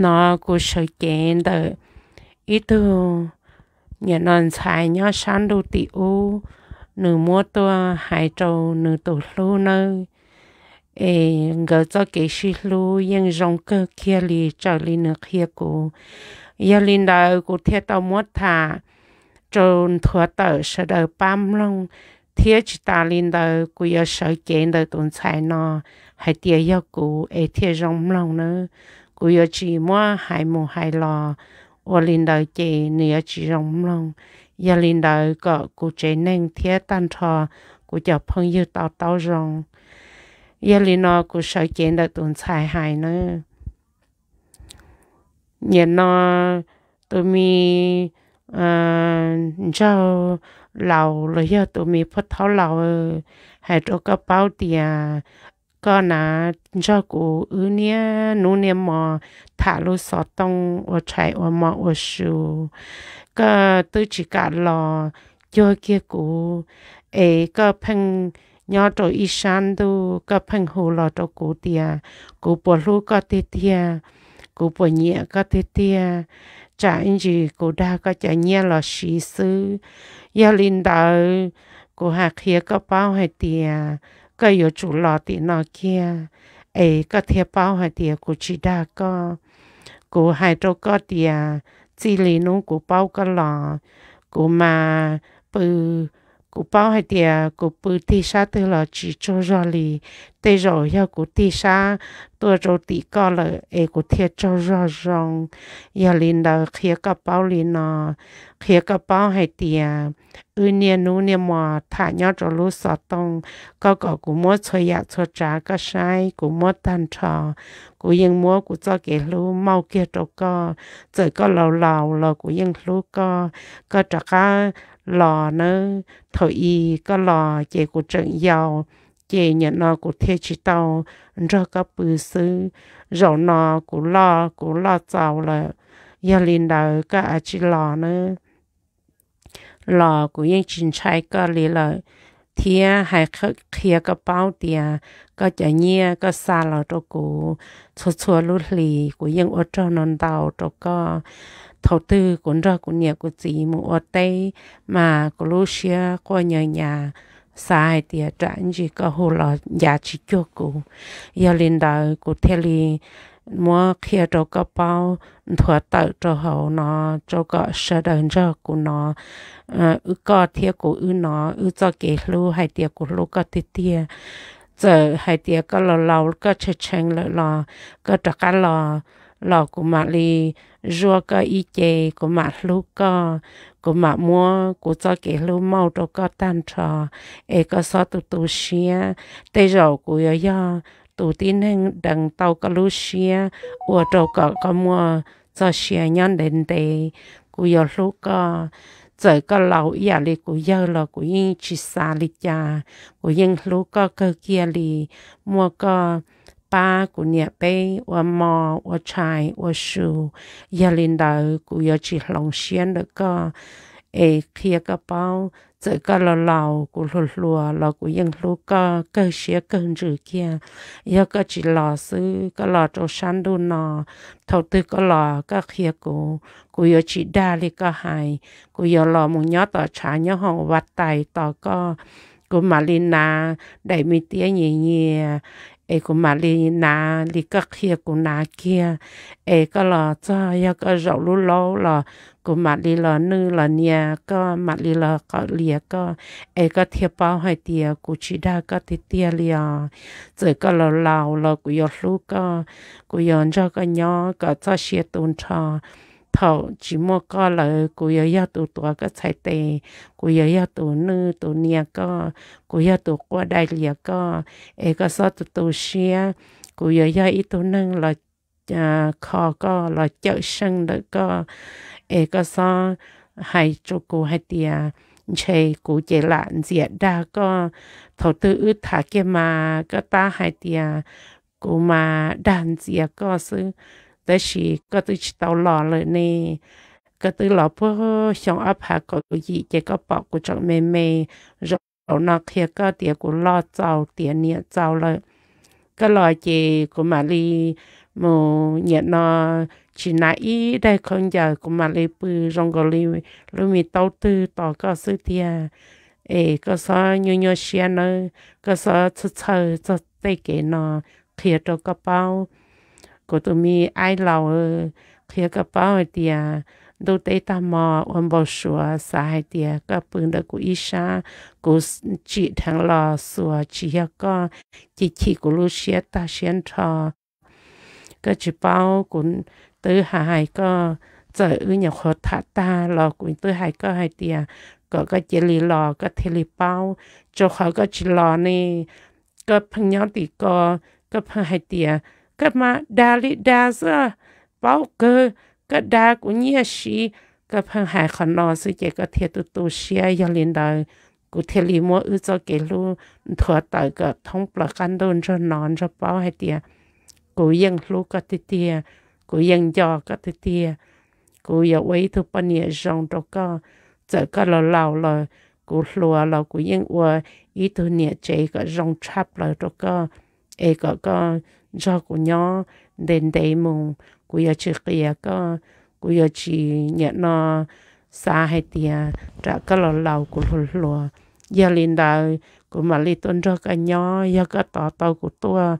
nó cũng sợ chén đó ít thôi nhà non xài nhớ sáng đồ tị ô nửa mua tua hai trâu nửa tổ lô nơi ê ngờ cho cái xí lô yên rong cơ kia lì trở lì nửa kia cô giờ lì đời cô thiết tàu mua thả trôn thua tờ sợ đời bám lông thiết chỉ ta lì đời cô giờ sợ chén đời tồn xài nó hai tia yêu cô ê thiết rong lông nữa cô yêu chị mua hai mù hai lò ô linh đời chị nửa chị rồng lòng gia linh đời có cô chế nên thiết tan thò, cô cho phong như tao tao rồng gia linh nó cô sợ chuyện đời tuần xài hài nữa nhà nó tôi mi à cho lầu rồi giờ tôi mi phát tháo lầu hay cho cái bao tiền có nà cho cụ ứ nia nú nia mò thả lô sọ tông ở chạy ở mò ở sù có tư chỉ cả lò cho kia cụ ấy có phăng nhỏ trò y san tu có phăng hồ lò trò cụ tia cụ bỏ lú có tê tia cụ bỏ nhẹ có tê tia chả gì cụ đa có chả nhẹ lò xí sư giờ linh đạo hạt kia có bao hai tia ก็อยู่จุหลอตินอเกียเอก็เทียเป้าหายเตียกูชิดาก็กูหายโตก็เตียจีลีนุกูเป้าก็หลอกูมาปือ cụ bao hai tiề à, cụ bự tì sa từ là chỉ cho ra lì tê rồi ya cụ tì sa tôi rồi tì co là e cụ thiệt cho ra rong ya lin là khía cả bao liền nó khía cả bao hai tiề à, ư nia nu nia mà thả nhau cho lú sọ tông có dạ có cụ mua chơi ya chơi trả cả sai cụ mua tan trò cụ yên mua cụ cho cái lú mau kia cho co rồi co lâu lâu là cụ yên lú co co trả cả lò nó thổi y có lò chế của trận giàu chế nhận nó của thế chỉ tàu cho có bự sư rồi nó của lò của lò giàu là gia liên đầu có ở chỉ lò nữa lò của những chính trai có lý là thia hay khía có bao tia có chả nhia có xa lò cho cụ chua chua lút lì của những ở trâu non tàu cho có thầu tư cũng ra cũng nhiều của chị một ở tây mà của Lucia qua nhà nhà sai thì chẳng gì có hồ là giá trị cho cụ giờ lên đời của theo li mua kia cho có bao thua tự cho hậu nó cho có sơ đơn cho của nó à, ư có theo của ư nó ư cho kể lu hay theo của lu có tiệt tiệt giờ hay theo có lo lâu có chơi chơi lợi lo có trả cá lo lò của mà li rùa có y chê của mà lú có của mà mua của cho kể lú mau đâu có tan trò e có so tụ tụ xia tê rầu của yo yo tụ tin hưng đằng tàu có lú xia ua đâu có có mua cho xia nhân đến tê của yo lú có trời có lâu ya à li của yo là của yên chỉ xa li cha của yên lú có cơ kia li mua có ba của nhà bé và mò và chai và sù gia linh đầu của gia chỉ lòng xuyên được co, ê kia cái bao tự cái lò lò của lò lò lò của dân lò cả cơ xe cơn rử kia giờ cái chỉ lò sư cái lò trâu san đu nò thầu tư cái lò cái kia của của giờ chỉ đa li cái hai của giờ lò một nhớ tỏ trả nhớ hồng vặt tài tỏ co cô mà lên na đại mi tía nhì nhì ấy cô mà lên na đi các kia cô na kia ấy có là cho ya có rậu lú lâu là cô mà đi là nữ là nhà có mà có lìa có ấy có thiệp bao hai tía cô chị đa có thì tía lìa rồi có là lâu là cô yêu lú có cô yêu cho có nhỏ có cho xe tôn cho thầu chỉ mua có là cô giờ ya tụ tụ cái chạy tệ cô giờ ya tụ nữ tụ nia có cô giờ tụ qua đại liệt có e có sao tụ tụ xia cô giờ ya ít tụ nâng là khó có là chợ sân được có e có sao hay cho cô hay tia chơi cú chơi lạ diệt đa có thầu tư ư thả kia mà có ta hay tia cú mà đàn diệt có sự แต่สิก็ตัวเตาหล่อเลยนี่ก็ตัวหล่อพวกช่องอัพหาก็ตัวยีเจก็ปอกกูจังเมเมรเรานักเฮียก็เตียกูล่อเจ้าเตียเนี่ยเจ้าเลยก็ลอยเจกูมาลีมูเนี่ยนอชินาอีได้คนเดียวกูมาลีปือรงกลีลูมีเต้าตื้อต่อก็ซื้อเตียเอก็ซอยูยูเชียนเนอก็ซอเธอเธอจะได้เกนอเทียตัวกระเป๋าก็ตัวมีไอเราเคลียกระเป๋าเตียดูเตตามอวันบอชัวสายเตียก็ปืนเดกูอิชากูจีทางหลอสัวจีก็จีจีกูรู้เชียตาเชียนทอก็จีเป้ากุนตื้อหายก็เจออื้ออย่างขอทัตาหลอกุนตื้อหายก็หายเตียก็ก็เจลีหลอก็เทลีเป้าจเขาก็จีหลอนี่ก็พังย้อนตีก็ก็พังหายเตีย ka đa dali đa sa bao cơ ka đa của nhia shi ka phang hai khả nọ sư chế ka thiệt tu tu xia ya lên đời cụ thể lý mua ư cho cái lu thua tại cái thông bờ căn đồn cho nón cho bao hay tiệt cụ yên lu cái tiệt cụ yên cho cái tiệt cụ yêu ấy thu bao nhiêu rong cho có giờ cái lo lâu rồi cụ lùa là cụ yên ua ý thu nhiệt chế cái rong chắp rồi cho có ai cái cái do của nhỏ đến đây mùng của giờ chỉ kia có của giờ chỉ nhận nó xa hay tiền trả cái lò lầu của lò lò giờ lên đời của mà lên tuần cho cái nhỏ giờ có tỏ tàu của tôi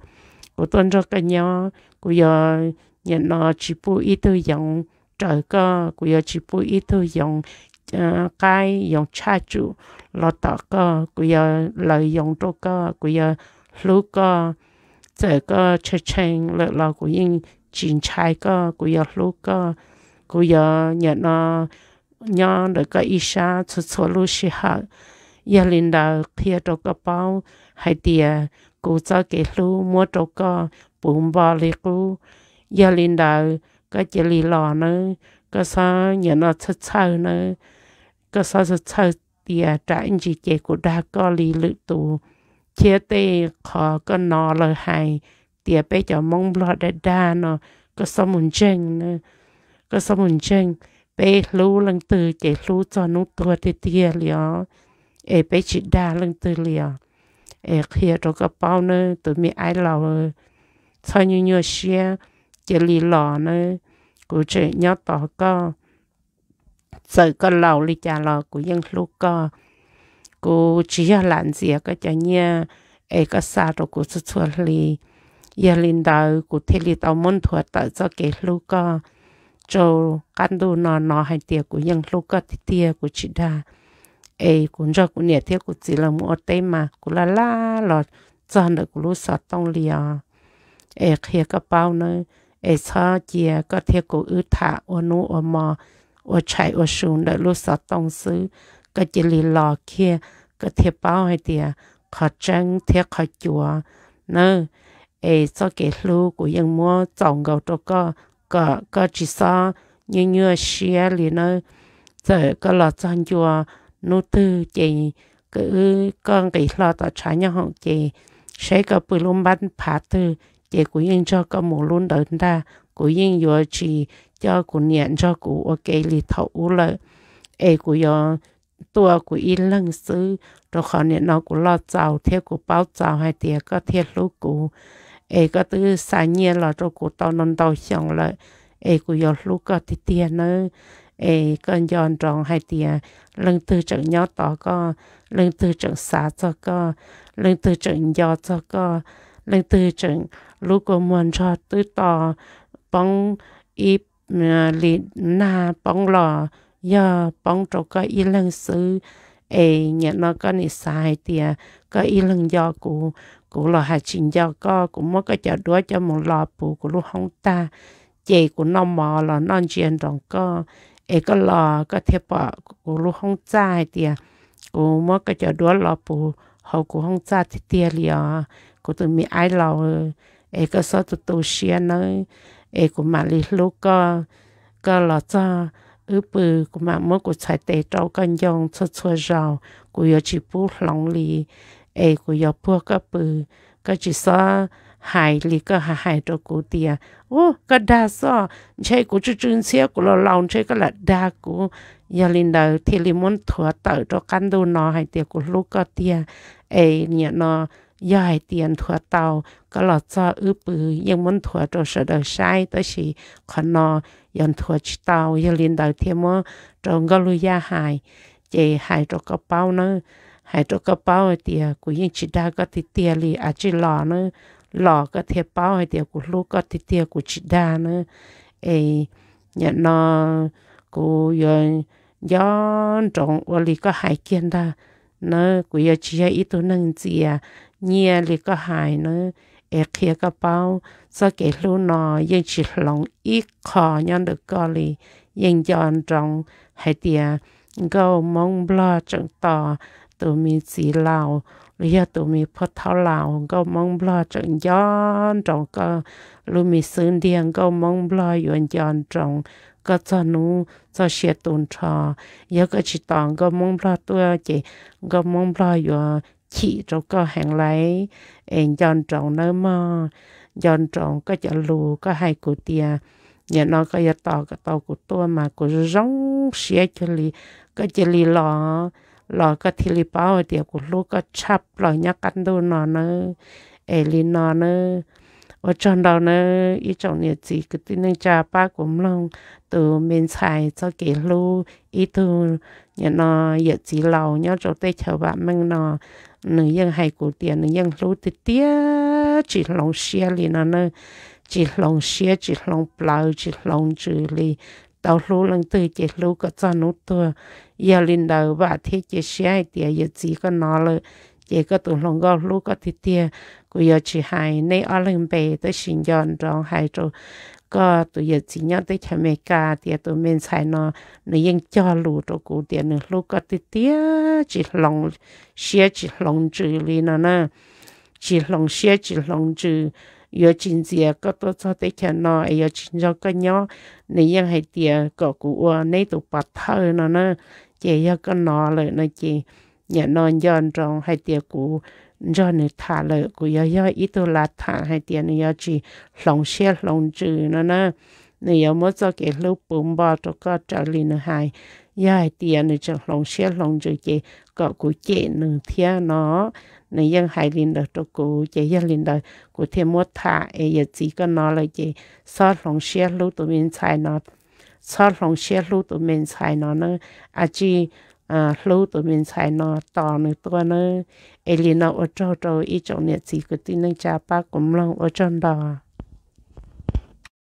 của tuần cho cái nhỏ của giờ nhận nó chỉ bu ít thôi dòng trời có của giờ chỉ bu ít thôi dòng cái dòng cha chủ lò tỏ có của giờ lời dòng trâu có của giờ lúc cơ 这个吃青了了，古因剪菜个，古要路个，古要伢那伢那个医生出错路时候，也领导贴着个包，还点古早给路摸着个半包里古，也领导个这里老呢，个啥伢那出错呢，个啥出错点，咱只结果大个里路多。chia tê khó có nó lời hay tìa bây giờ mong lo đã đa nó có sao muốn chênh nữa có sao muốn chênh bây lưu lần từ chạy lưu cho nó tua tê tìa liều ê bây chỉ đa lần từ liều ê khía rồi có bao nữa tụi mi ai lò cho như nhờ xe chạy lì lò nữa cụ chạy nhớ tỏ có sợ có lầu lì chà lò của dân lưu co cô chỉ là làm gì cái cho nhia ai cái sao rồi cô xuất xuất li giờ lên đầu cô thấy li tao muốn thua tại cho cái lúc có cho căn đồ nó nó hay tiền của những lúc có thì tiền của chị đã, ai cũng cho cô nhẹ thiết của chị là mua tay mà cô là la lọ cho được cô lúc sọt tông liền, à ai khi cái bao nữa ai sao chị có thiết của ư thả ô nu ô mò ô chạy ô xuống để lúc sọt tông xứ ก็จะลีหลอเคียก็เทียเป้าให้เตียขอจังเทียขอจัวเนอเอซอเกลูกูยังมัวจองเกาตัวก็ก็ก็จีซอเงื่อเงื่อเชียลีเนอเจอก็หลอจันจัวนูตือเจก็เออก็ไงหลอต่อชายห้องเจใช้กับปืนลมบ้านผาตือเจกูยังชอบก็หมูลุ่นเดินได้กูยิ่งยัวชีเจ้ากูเนียนเจ้ากูโอเคลีเท่าอุเลยเอกูยองตัวกูอินเรื่องซื้อตัวเขาเนี่ยน้องกูรอเจ้า เที่ยวกูเป้าเจ้าให้เตียก็เที่ยวลูกกู เอก็ตื้อสายเงียเราตัวกูตอนนนตอนช่องเลย เอกูยอลูกก็ติเตียเนอเอก็ย้อนรองให้เตียเรื่องตื้อจังยอต่อก็เรื่องตื้อจังสาจะก็เรื่องตื้อจังยอจะก็เรื่องตื้อจังลูกกูมวนชอตื้อต่อป้องอีลีนาป้องหล่อ giờ bóng trâu có ý lần sư ê nhà nó có nị sai thì có ý lần do cụ cụ lo hạ trình do có cũng mất cái chợ đuối cho một lò bù của lúc không ta chị của nó mò là non chuyện đồng có ê có lò có thiệp bỏ của lúc không trai thì cụ mất cái chợ đuối lò bù hậu của không trai thì tia liền của từ mi ai lò ê có số tụi tụi xia nữa ê của mà lì lúc có có lò cho ở bờ của mà mỗi của trái tệ trâu cân dòng cho chua rau, của giờ chỉ bút lòng lì ai của giờ bút các bờ các chỉ sa hài lì các hà hài cho cụ tia ô các đa sa chơi của chú trưng xe của lò lòng chơi các là đa của giờ linh đầu thì lì muốn thua tờ cho căn đồ nó hay tia của lúc các tia ai nhớ nó giờ hay tiền thua tàu các lọ cho ướp bự nhưng muốn thua cho sợ đời sai tới chỉ còn nó yon thua chi tàu yon liên đào thêm mơ cho ngó lưu gia hài chị hài cho có bao nữa hài cho có bao thì của những chị đa có thì tiền lì à chị lò nữa lò có thể bao thì của lúc có thì tiền của chị đa nữa ấy nhận nó của yon gió trồng ở lì có hài kiên đa nó của yon chị ấy ít tu năng gì à nhia lì có hài nữa เอเคียกระเป๋าสเกลูนอยังฉิหลงอีกคอยันเดกอลียังยอนจงให้เตียก็มองบลอจังต่อตัวมีสีเหลาหรือยาตัวมีพอเท้าเหลาก็มองบลอจังย้อนจงก็ลูมีซื้อเดียงก็มองบลอยวนย้อนจงก็จะนู้จะเสียตุนชอยาก็ชิตองก็มองบลอตัวเจก็มองบลอยวน chỉ cho có hàng lấy em dọn trồng nơi mà dọn trồng có chợ lù có hai cụ tia nhà nó có giờ tàu có tàu của tôi mà của rong xe cho lì có chợ lì lò lò có thì lì bao tia của lú có chắp lò nhá cắn đồ nó nữa em lì nó nữa ở trong đó nữa ít trong nhà chị cái tin anh cha ba cũng long từ miền xài cho kể lú ít từ nhà nó giờ chị lầu nhá cho tay chờ bạn mình nó nữ dân hay cổ tiền nữ dân à lú tê tía chỉ lòng xe li nó nó chỉ lòng xe chỉ lòng plau chỉ lòng chữ li tàu lú lần từ chỉ lú có cho nút tua giờ linh đầu bà thế chỉ xe tía giờ chỉ có nó là chỉ có tụng lòng gò lúc có thịt tia cứ giờ chỉ hai nay ở lưng bề tới xin dọn rồi hai chỗ, có tụi giờ chỉ nhớ tới chả mẹ cả thì tụi mình xài nó nó yên cho lù cho cụ tiền nữa lúc có thịt tia chỉ lòng xía chỉ lòng trừ li à nó nè chỉ lòng xía chỉ lòng trừ giờ chính giờ có tôi cho tới chả nó ấy giờ chính giờ có nhớ này yên hay tia có cụ nay tụi bắt thơ nó nè chỉ giờ có nó lời nó chỉ nhà non nhon trong hai tia cũ cho nên thả lợi của yo yo ít tôi là thả hai tia này yo chỉ lòng xe lòng trừ nó nè này yo mới cho cái lúc bùng bò cho có trở lên nó hai yo hai tia này cho lòng xe lòng trừ chỉ có của chị nương thia nó này dân hai lên đó cho cụ chị dân lên đó của thêm mua thả ấy e giờ chỉ có nó là chị so lòng xe lúc tụi mình xài nó so lòng xe lúc tụi mình xài nó nữa à chị à lâu tụi mình xài nó tỏ nữa tôi nó ấy liền nó ở chỗ chỗ ý chỗ này chỉ có tin năng cha ba cũng lòng ở trong đó